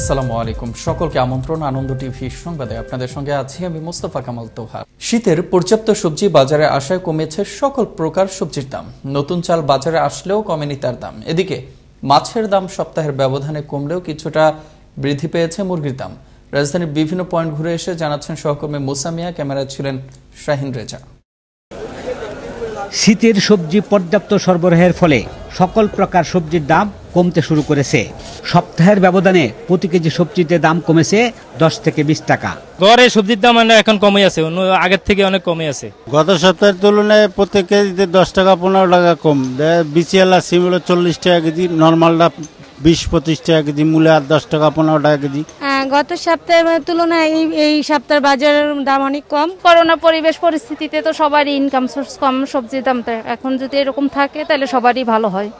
আসসালামু আলাইকুম সকলকে আমন্ত্রণ আনন্দ টিভি সংবাদে আপনাদের সঙ্গে আছি আমি মোস্তফা কামাল শীতের পর্যাপ্ত সবজি বাজারে আসায় কমেছে সকল প্রকার সবজির দাম নতুন চাল বাজারে আসলেও কমেনি তার দাম এদিকে মাছের দাম সপ্তাহের ব্যবধানে কমলেও কিছুটা বৃদ্ধি পেয়েছে মুরগির দাম রাজধানীর বিভিন্ন পয়েন্ট ঘুরে এসে জানাচ্ছেন সহকর্মী মোসামিয়া ক্যামেরা ছিলেন শাহিন রেজা শীতের সবজি পর্যাপ্ত সরবরাহের ফলে সকল প্রকার সবজির দাম কমতে শুরু করেছে সপ্তাহের ব্যবধানে প্রতি কেজি সবজিতে দাম কমেছে দশ থেকে বিশ টাকা গড়ে সবজির দাম এখন কমে আছে আগের থেকে অনেক কমে আছে গত সপ্তাহের তুলনায় প্রতি কেজিতে দশ টাকা পনেরো টাকা কম বিচিয়ালা সিম চল্লিশ টাকা কেজি নর্মালটা বিশ পঁচিশ টাকা কেজি মূলে আর দশ টাকা পনেরো টাকা কেজি হ্যাঁ, গত সপ্তাহের মানে তুলনায় এই এই সপ্তাহের বাজারের দাম অনেক কম করোনা পরিবেশ পরিস্থিতিতে তো সবারই ইনকাম সোর্স কম সবজির দামটা এখন যদি এরকম থাকে তাহলে সবারই ভালো হয়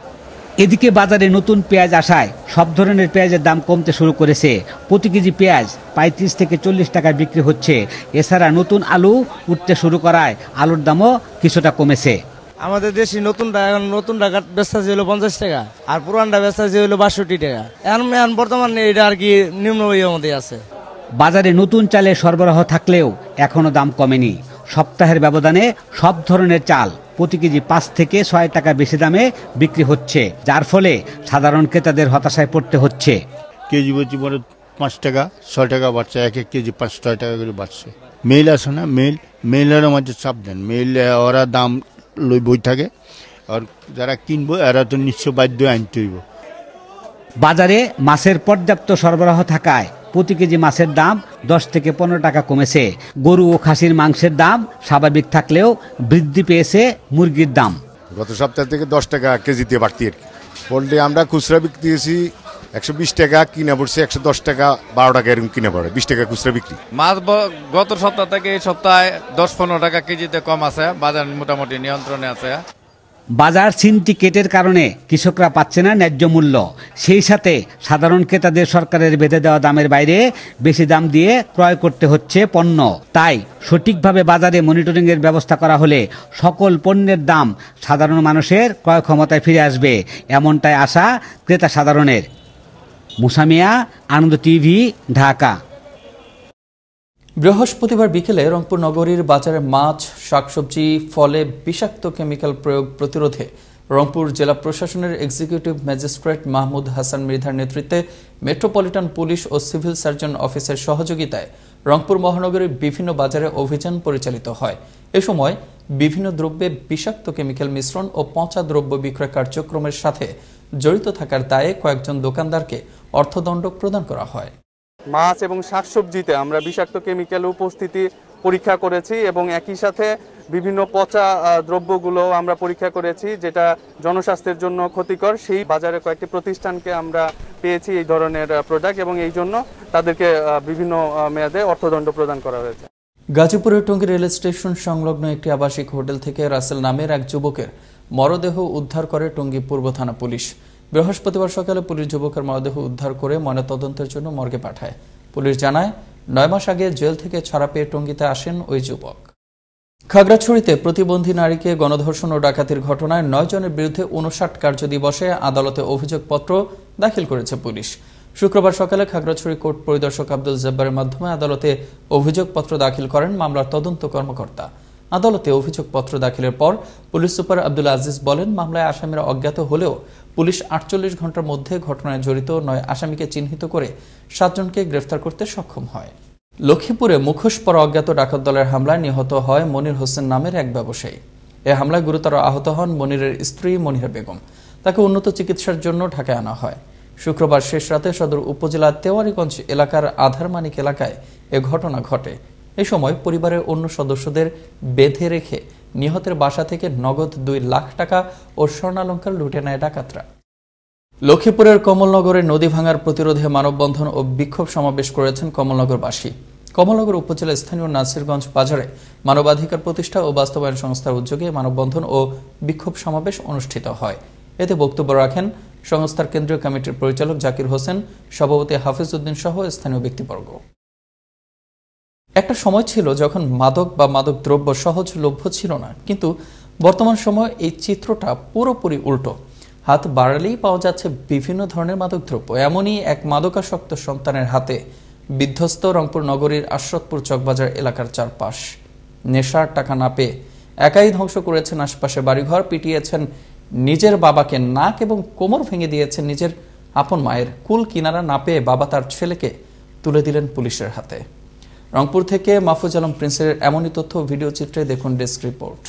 এদিকে বাজারে নতুন পেঁয়াজ আসায় সব ধরনের পেঁয়াজের দাম কমতে শুরু করেছে প্রতি কেজি পেঁয়াজ পঁয়ত্রিশ থেকে চল্লিশ টাকায় বিক্রি হচ্ছে এছাড়া নতুন আলু উঠতে শুরু করায় আলুর দামও কিছুটা কমেছে আমাদের দেশে নতুনটা এখন নতুনটা ব্যবসা যে হলো পঞ্চাশ টাকা আর পুরানটা বেচা যে হলো বাষট্টি টাকা এখন এখন বর্তমানে এটা আর কি নিম্ন মধ্যে আছে বাজারে নতুন চালের সরবরাহ থাকলেও এখনও দাম কমেনি সপ্তাহের ব্যবধানে সব ধরনের চাল প্রতি কেজি পাঁচ থেকে ছয় টাকা বেশি দামে বিক্রি হচ্ছে যার ফলে সাধারণ ক্রেতাদের হতাশায় পড়তে হচ্ছে কেজি বেজি পরে পাঁচ টাকা ছয় টাকা বাড়ছে এক এক কেজি পাঁচ ছয় টাকা করে বাড়ছে মেল আসে না মেল মেলেরও মাঝে চাপ দেন মেল ওরা দাম লই বই থাকে আর যারা কিনবো এরা তো নিশ্চয় বাধ্য আনতে হইব বাজারে মাছের পর্যাপ্ত সরবরাহ থাকায় প্রতি কেজি মাছের দাম দশ থেকে পনেরো টাকা কমেছে গরু ও খাসির মাংসের দাম স্বাভাবিক থাকলেও বৃদ্ধি পেয়েছে মুরগির দাম গত সপ্তাহ থেকে দশ টাকা কেজিতে বাড়তি পোলট্রি আমরা খুচরা বিক্রি একশো বিশ টাকা কিনে পড়ছে একশো দশ টাকা বারো টাকা এরকম কিনে পড়ে বিশ টাকা খুচরা বিক্রি মাছ গত সপ্তাহ থেকে এই সপ্তাহে দশ পনেরো টাকা কেজিতে কম আছে বাজার মোটামুটি নিয়ন্ত্রণে আছে বাজার সিন্ডিকেটের কারণে কৃষকরা পাচ্ছে না ন্যায্য মূল্য সেই সাথে সাধারণ ক্রেতাদের সরকারের বেঁধে দেওয়া দামের বাইরে বেশি দাম দিয়ে ক্রয় করতে হচ্ছে পণ্য তাই সঠিকভাবে বাজারে মনিটরিংয়ের ব্যবস্থা করা হলে সকল পণ্যের দাম সাধারণ মানুষের ক্রয় ক্ষমতায় ফিরে আসবে এমনটাই আশা ক্রেতা সাধারণের মুসামিয়া আনন্দ টিভি ঢাকা বৃহস্পতিবার বিকেলে রংপুর নগরীর বাজারে মাছ শাকসবজি ফলে বিষাক্ত কেমিক্যাল প্রয়োগ প্রতিরোধে রংপুর জেলা প্রশাসনের এক্সিকিউটিভ ম্যাজিস্ট্রেট মাহমুদ হাসান মৃধার নেতৃত্বে মেট্রোপলিটন পুলিশ ও সিভিল সার্জন অফিসের সহযোগিতায় রংপুর মহানগরের বিভিন্ন বাজারে অভিযান পরিচালিত হয় এ সময় বিভিন্ন দ্রব্যে বিষাক্ত কেমিক্যাল মিশ্রণ ও পচা দ্রব্য বিক্রয় কার্যক্রমের সাথে জড়িত থাকার দায়ে কয়েকজন দোকানদারকে অর্থদণ্ড প্রদান করা হয় মাছ এবং শাকসবজিতে আমরা বিষাক্ত কেমিক্যাল উপস্থিতি পরীক্ষা করেছি এবং একই সাথে বিভিন্ন পচা দ্রব্যগুলো আমরা পরীক্ষা করেছি যেটা জনস্বাস্থ্যের জন্য ক্ষতিকর সেই বাজারে কয়েকটি প্রতিষ্ঠানকে আমরা পেয়েছি এই ধরনের প্রোডাক্ট এবং এই জন্য তাদেরকে বিভিন্ন মেয়াদে অর্থদণ্ড প্রদান করা হয়েছে গাজীপুরের টঙ্গী রেল স্টেশন সংলগ্ন একটি আবাসিক হোটেল থেকে রাসেল নামের এক যুবকের মরদেহ উদ্ধার করে টঙ্গী পূর্ব থানা পুলিশ বৃহস্পতিবার সকালে পুলিশ যুবকের মরদেহ উদ্ধার করে ময়নাতদন্তের জন্য মর্গে পাঠায় পুলিশ জানায় নয় মাস আগে জেল থেকে ছাড়া পেয়ে টঙ্গীতে আসেন ওই যুবক খাগড়াছড়িতে প্রতিবন্ধী নারীকে গণধর্ষণ ও ডাকাতির ঘটনায় নয় জনের বিরুদ্ধে উনষাট কার্য দিবসে আদালতে অভিযোগপত্র দাখিল করেছে পুলিশ শুক্রবার সকালে খাগড়াছড়ি কোর্ট পরিদর্শক আব্দুল জব্বারের মাধ্যমে আদালতে অভিযোগপত্র দাখিল করেন মামলার তদন্ত কর্মকর্তা আদালতে অভিযোগপত্র দাখিলের পর পুলিশ সুপার আব্দুল আজিজ বলেন মামলায় আসামিরা অজ্ঞাত হলেও পুলিশ আটচল্লিশ ঘন্টার মধ্যে ঘটনায় জড়িত নয় আসামিকে চিহ্নিত করে সাতজনকে গ্রেফতার করতে সক্ষম হয় লক্ষ্মীপুরে মুখোশ পর অজ্ঞাত ডাকাত দলের হামলায় নিহত হয় মনির হোসেন নামের এক ব্যবসায়ী এ হামলায় গুরুতর আহত হন মনিরের স্ত্রী মনির বেগম তাকে উন্নত চিকিৎসার জন্য ঢাকায় আনা হয় শুক্রবার শেষ রাতে সদর উপজেলার তেওয়ারিগঞ্জ এলাকার আধারমানিক এলাকায় এ ঘটনা ঘটে এ সময় পরিবারের অন্য সদস্যদের বেঁধে রেখে নিহতের বাসা থেকে নগদ দুই লাখ টাকা ও স্বর্ণালঙ্কার লুটে নেয় ডাকাতরা লক্ষ্মীপুরের কমলনগরে নদী ভাঙার প্রতিরোধে মানববন্ধন ও বিক্ষোভ সমাবেশ করেছেন কমলনগরবাসী কমলনগর উপজেলা স্থানীয় নাসিরগঞ্জ বাজারে মানবাধিকার প্রতিষ্ঠা ও বাস্তবায়ন সংস্থার উদ্যোগে মানববন্ধন ও বিক্ষোভ সমাবেশ অনুষ্ঠিত হয় এতে বক্তব্য রাখেন সংস্থার কেন্দ্রীয় কমিটির পরিচালক জাকির হোসেন সভাপতি হাফিজ উদ্দিন সহ স্থানীয় ব্যক্তিবর্গ একটা সময় ছিল যখন মাদক বা মাদক দ্রব্য সহজলভ্য ছিল না কিন্তু বর্তমান সময় এই চিত্রটা পুরোপুরি উল্টো হাত বাড়ালেই পাওয়া যাচ্ছে বিভিন্ন ধরনের মাদকদ্রব্য এমনই এক মাদকাসক্ত সন্তানের হাতে বিধ্বস্ত রংপুর নগরীর আশরতপুর চকবাজার এলাকার চারপাশ নেশার টাকা না পেয়ে একাই ধ্বংস করেছেন আশপাশে বাড়িঘর পিটিয়েছেন নিজের বাবাকে নাক এবং কোমর ভেঙে দিয়েছেন নিজের আপন মায়ের কুল কিনারা না পেয়ে বাবা তার ছেলেকে তুলে দিলেন পুলিশের হাতে রংপুর থেকে মাহফুজ আলম প্রিন্সের এমনই তথ্য ভিডিও চিত্রে দেখুন ডেস্ক রিপোর্ট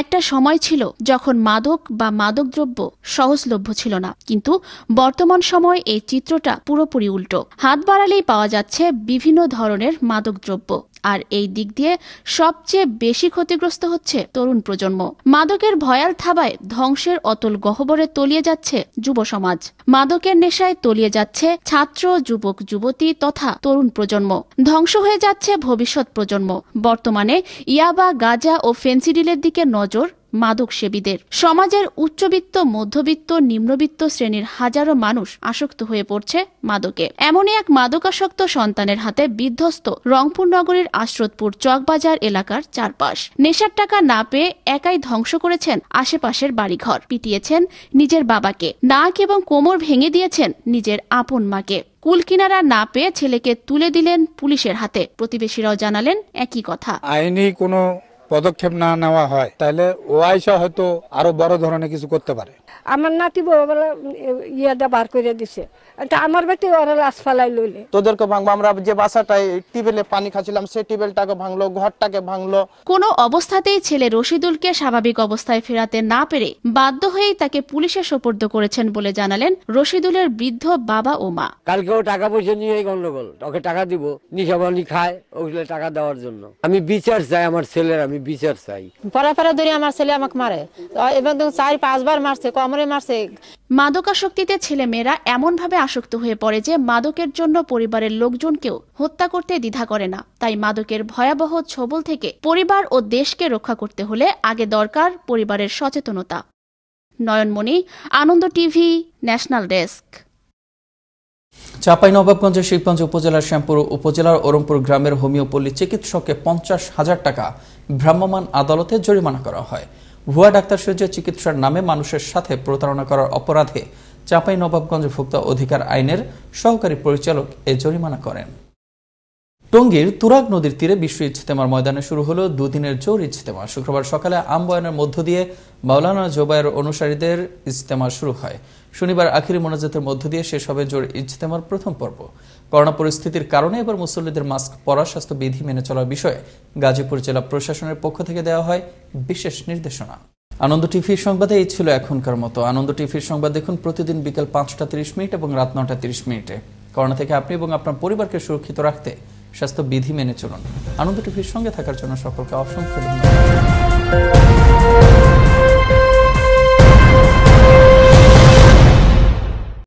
একটা সময় ছিল যখন মাদক বা মাদকদ্রব্য সহজলভ্য ছিল না কিন্তু বর্তমান সময় এই চিত্রটা পুরোপুরি উল্টো হাত বাড়ালেই পাওয়া যাচ্ছে বিভিন্ন ধরনের মাদকদ্রব্য আর এই দিক দিয়ে সবচেয়ে বেশি ক্ষতিগ্রস্ত হচ্ছে তরুণ প্রজন্ম মাদকের ভয়াল থাবায় ধ্বংসের অতল গহ্বরে তলিয়ে যাচ্ছে যুব সমাজ মাদকের নেশায় তলিয়ে যাচ্ছে ছাত্র যুবক যুবতী তথা তরুণ প্রজন্ম ধ্বংস হয়ে যাচ্ছে ভবিষ্যৎ প্রজন্ম বর্তমানে ইয়াবা গাজা ও ফেন্সিডিলের দিকে নজর নজর মাদক সেবীদের সমাজের উচ্চবিত্ত মধ্যবিত্ত নিম্নবিত্ত শ্রেণীর হাজারো মানুষ আসক্ত হয়ে পড়ছে মাদকে এমনই এক মাদকাসক্ত সন্তানের হাতে বিধ্বস্ত রংপুর নগরীর আশ্রতপুর চকবাজার এলাকার চারপাশ নেশার টাকা না পেয়ে একাই ধ্বংস করেছেন আশেপাশের বাড়িঘর পিটিয়েছেন নিজের বাবাকে নাক এবং কোমর ভেঙে দিয়েছেন নিজের আপন মাকে কুলকিনারা না পেয়ে ছেলেকে তুলে দিলেন পুলিশের হাতে প্রতিবেশীরাও জানালেন একই কথা আইনি কোনো পদক্ষেপ না নেওয়া হয় তাহলে ও আয়সা হয়তো আরো বড় ধরনের কিছু করতে পারে আমার নাতি ইয়ে বার করে দিছে আমার বেটি ওরা লাশ লইলে তোদেরকে ভাঙবো আমরা যে টিবেলে পানি খাচ্ছিলাম সেই টিবেলটাকে ভাঙলো ঘরটাকে ভাঙলো কোনো অবস্থাতেই ছেলে রশিদুলকে স্বাভাবিক অবস্থায় ফেরাতে না পেরে বাধ্য হয়েই তাকে পুলিশে সোপর্দ করেছেন বলে জানালেন রশিদুলের বৃদ্ধ বাবা ও মা কালকে ও টাকা পয়সা নিয়ে গন্ডগোল ওকে টাকা দিব নিশাবানি খায় ওগুলো টাকা দেওয়ার জন্য আমি বিচার চাই আমার ছেলের আমি আমি বিচার চাই পাড়া পাড়া ধরে আমার ছেলে আমাকে মারে এবং চার পাঁচবার মারছে কমরে মারছে মাদকাসক্তিতে ছেলে মেয়েরা এমন ভাবে আসক্ত হয়ে পড়ে যে মাদকের জন্য পরিবারের লোকজনকেও হত্যা করতে দ্বিধা করে না তাই মাদকের ভয়াবহ ছবল থেকে পরিবার ও দেশকে রক্ষা করতে হলে আগে দরকার পরিবারের সচেতনতা Nayanmoni Ananda TV national desk চাঁপাইনবাবগঞ্জের শিবগঞ্জ উপজেলার শ্যামপুর উপজেলার ওরমপুর গ্রামের হোমিওপল্লী চিকিৎসককে পঞ্চাশ হাজার টাকা ভ্রাম্যমাণ আদালতে জরিমানা করা হয় ভুয়া ডাক্তার সেজে চিকিৎসার নামে মানুষের সাথে প্রতারণা করার অপরাধে চাঁপাই নবাবগঞ্জ ভোক্তা অধিকার আইনের সহকারী পরিচালক এ জরিমানা করেন টঙ্গীর তুরাগ নদীর তীরে বিশ্ব ইজতেমার ময়দানে শুরু হলো দুদিনের জোর ইজতেমা শুক্রবার সকালে আমবয়নের মধ্য দিয়ে মাওলানা জোবায়ের অনুসারীদের ইজতেমা শুরু হয় শনিবার আখিরি মোনাজাতের মধ্য দিয়ে শেষ হবে জোর ইজতেমার প্রথম পর্ব করোনা পরিস্থিতির কারণে এবার মুসল্লিদের মাস্ক পরা স্বাস্থ্য বিধি মেনে চলার বিষয়ে গাজীপুর জেলা প্রশাসনের পক্ষ থেকে দেওয়া হয় বিশেষ নির্দেশনা আনন্দ টিভির সংবাদে এই ছিল এখনকার মতো আনন্দ টিভির সংবাদ দেখুন প্রতিদিন বিকেল পাঁচটা তিরিশ মিনিট এবং রাত নটা তিরিশ মিনিটে করোনা থেকে আপনি এবং আপনার পরিবারকে সুরক্ষিত রাখতে স্বাস্থ্যবিধি মেনে চলুন আনন্দ টিভির সঙ্গে থাকার জন্য সকলকে অসংখ্য ধন্যবাদ